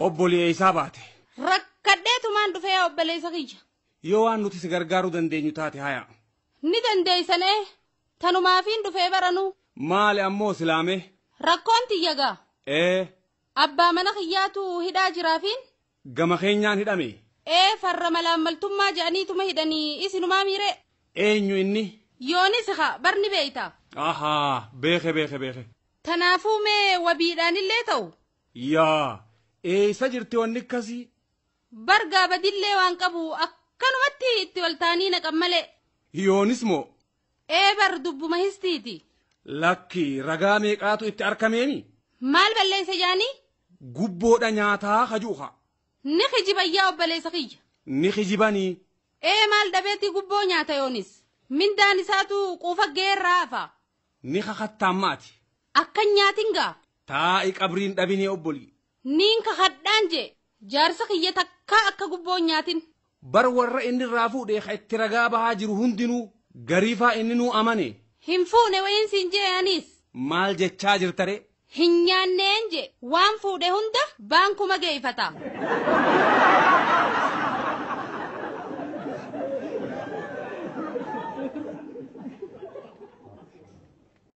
obbolee isaa baate. Rakkadheetumaan dhufee obboleessa kiyya. Yoo waan nuti si gargaaru dandeenyu taate haya. Ni dandeeysanee tanumaafiin dhufee baranu. Maali ammoo silaame. Rakkoon tiyya gaa. Ee. Abbaa mana kiyyaatu hidhaa jiraafiin. Gama keenyaan hidhame. Ee farra malaammaltummaa je'aniituma hidhanii isinumaa miiree. Eenyu inni. Yoonis haa barni beeyta. Ahaa beeke beeke beeke. Tanaafuu mee wabiidhaan illee ta'u. Yaa. eessa jirti wanni akkasii. Bargaa badillee waan qabu akkanumatti itti ol taanii naqan malee. Hiyoonis moo? Ee bar dubbuma histiiti. Lakki ragaa meeqaatu itti arkameeni? Maal balleeysa jaanii? Gubboodha nyaataa hajuuha. Ni kijibayyaa obboleeysa kiyya. Ni kijibanii. Ee maal dhabeetti gubboo nyaata yoonis? Mindaan isaatu quufa geerraa fa'a. Ni kakattaammaati. Akkan nyaatingaa. Taa'i qabriin dhabinee obbolii. ka hadhaan jee jaarsa kiyya takkaa akka gubboon nyaatin. bar warra inni irraa fuudhee itti ragaa bahaa jiru hundinuu gariifaa inni nuu amane. hin fuune wayin siin jeeyanis. maal jechaa jirtare. hin nyaanneen je waan fuudhe hunda baankuma geeyfata